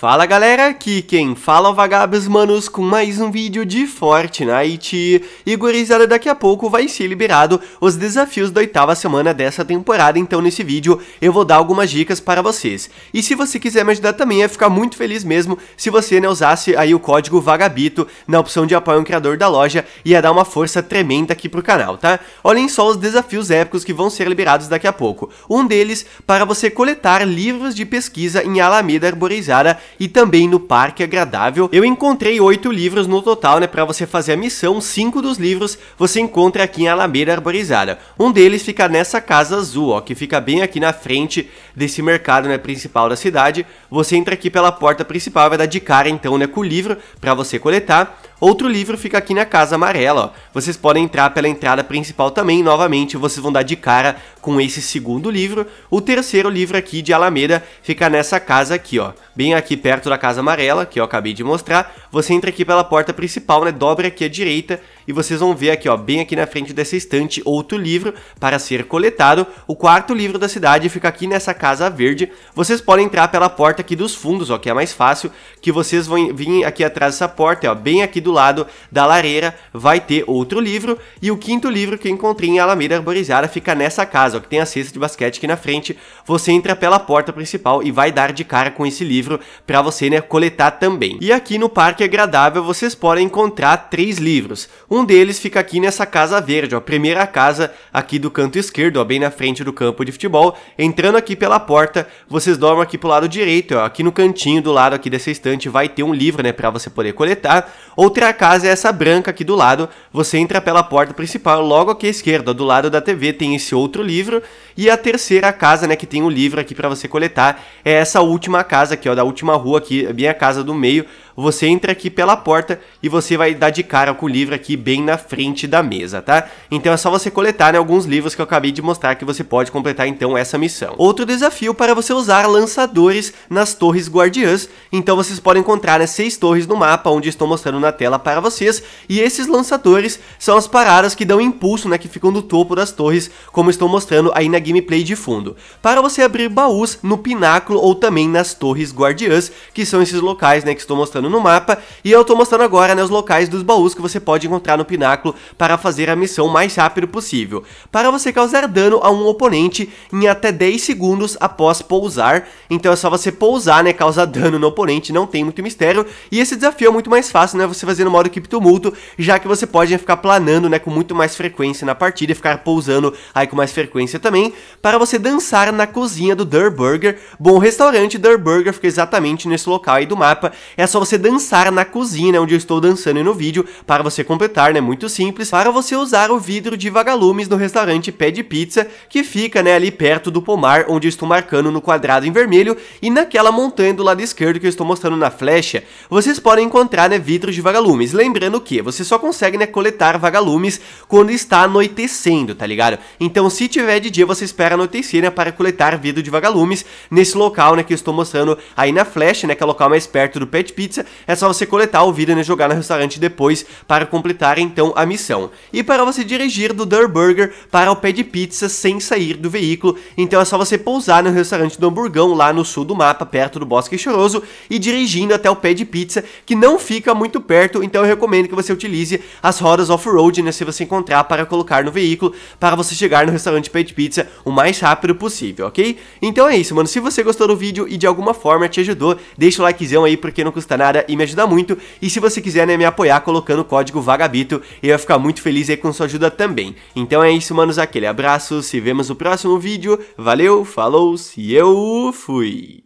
Fala galera, aqui quem fala é o Vagabos Manos com mais um vídeo de Fortnite e gurizada daqui a pouco vai ser liberado os desafios da oitava semana dessa temporada, então nesse vídeo eu vou dar algumas dicas para vocês. E se você quiser me ajudar também, ia ficar muito feliz mesmo se você né, usasse aí o código Vagabito na opção de apoio ao criador da loja, ia dar uma força tremenda aqui pro canal, tá? Olhem só os desafios épicos que vão ser liberados daqui a pouco. Um deles para você coletar livros de pesquisa em Alameda Arborizada e também no Parque Agradável. Eu encontrei oito livros no total, né, para você fazer a missão. Cinco dos livros você encontra aqui em Alameda Arborizada. Um deles fica nessa casa azul, ó, que fica bem aqui na frente desse mercado, né, principal da cidade. Você entra aqui pela porta principal, vai dar de cara então, né, com o livro para você coletar. Outro livro fica aqui na Casa Amarela, ó. Vocês podem entrar pela entrada principal também, novamente vocês vão dar de cara com esse segundo livro. O terceiro livro aqui de Alameda fica nessa casa aqui, ó, bem aqui perto da Casa Amarela, que eu acabei de mostrar, você entra aqui pela porta principal, né, dobra aqui à direita e vocês vão ver aqui, ó, bem aqui na frente dessa estante, outro livro para ser coletado. O quarto livro da cidade fica aqui nessa casa verde. Vocês podem entrar pela porta aqui dos fundos, ó, que é mais fácil, que vocês vão vir aqui atrás dessa porta, ó, bem aqui do lado da lareira, vai ter outro livro. E o quinto livro que eu encontrei em Alameda Arborizada fica nessa casa, ó, que tem a cesta de basquete aqui na frente. Você entra pela porta principal e vai dar de cara com esse livro para você, né, coletar também. E aqui no Parque Agradável vocês podem encontrar três livros. Um um deles fica aqui nessa casa verde, a primeira casa aqui do canto esquerdo, ó, bem na frente do campo de futebol. Entrando aqui pela porta, vocês dormem aqui pro lado direito, ó, aqui no cantinho do lado aqui dessa estante vai ter um livro, né, para você poder coletar. Outra casa é essa branca aqui do lado. Você entra pela porta principal, logo aqui à esquerda, ó, do lado da TV tem esse outro livro e a terceira casa, né, que tem um livro aqui para você coletar é essa última casa aqui, ó, da última rua aqui, bem a casa do meio você entra aqui pela porta e você vai dar de cara com o livro aqui bem na frente da mesa, tá? Então é só você coletar né, alguns livros que eu acabei de mostrar que você pode completar então essa missão. Outro desafio para você usar lançadores nas torres guardiãs, então vocês podem encontrar né, seis torres no mapa onde estou mostrando na tela para vocês, e esses lançadores são as paradas que dão impulso, né, que ficam no topo das torres, como estou mostrando aí na gameplay de fundo. Para você abrir baús no pináculo ou também nas torres guardiãs, que são esses locais, né, que estou mostrando no mapa, e eu tô mostrando agora né, os locais dos baús que você pode encontrar no pináculo para fazer a missão mais rápido possível, para você causar dano a um oponente em até 10 segundos após pousar, então é só você pousar, né, causar dano no oponente, não tem muito mistério, e esse desafio é muito mais fácil, né, você fazer no modo equipe tumulto, já que você pode né, ficar planando, né, com muito mais frequência na partida e ficar pousando aí com mais frequência também, para você dançar na cozinha do Der Burger, bom, o restaurante Der Burger fica exatamente nesse local aí do mapa, é só você dançar na cozinha, né, onde eu estou dançando no vídeo. Para você completar, né, muito simples, para você usar o vidro de vagalumes no restaurante Pé de Pizza, que fica, né, ali perto do pomar, onde eu estou marcando no quadrado em vermelho, e naquela montanha do lado esquerdo que eu estou mostrando na flecha, vocês podem encontrar, né, vidros de vagalumes. Lembrando que você só consegue, né, coletar vagalumes quando está anoitecendo, tá ligado? Então, se tiver de dia, você espera anoitecer, né, para coletar vidro de vagalumes nesse local, né, que eu estou mostrando aí na flecha, né, que é o local mais perto do Pet Pizza, pizza, é só você coletar o vídeo e jogar no restaurante depois para completar então a missão. E para você dirigir do Der Burger para o pé de pizza sem sair do veículo, então é só você pousar no restaurante do Hamburgão lá no sul do mapa, perto do Bosque Choroso, e dirigindo até o pé de pizza, que não fica muito perto, então eu recomendo que você utilize as rodas off-road, né, se você encontrar para colocar no veículo, para você chegar no restaurante pé de pizza o mais rápido possível, ok? Então é isso, mano, se você gostou do vídeo e de alguma forma te ajudou, deixa o likezão aí, porque não custa nada, cara e me ajuda muito. E se você quiser né, me apoiar colocando o código VAGABITO, eu ia ficar muito feliz aí com sua ajuda também. Então é isso, manos, aquele abraço, se vemos no próximo vídeo, valeu, falou, se eu fui!